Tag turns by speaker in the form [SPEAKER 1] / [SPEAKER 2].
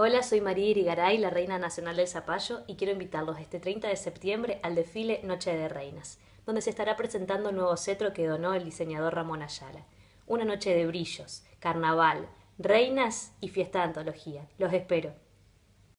[SPEAKER 1] Hola, soy María Irigaray, la Reina Nacional del Zapallo, y quiero invitarlos este 30 de septiembre al desfile Noche de Reinas, donde se estará presentando un nuevo cetro que donó el diseñador Ramón Ayala. Una noche de brillos, carnaval, reinas y fiesta de
[SPEAKER 2] antología. Los espero.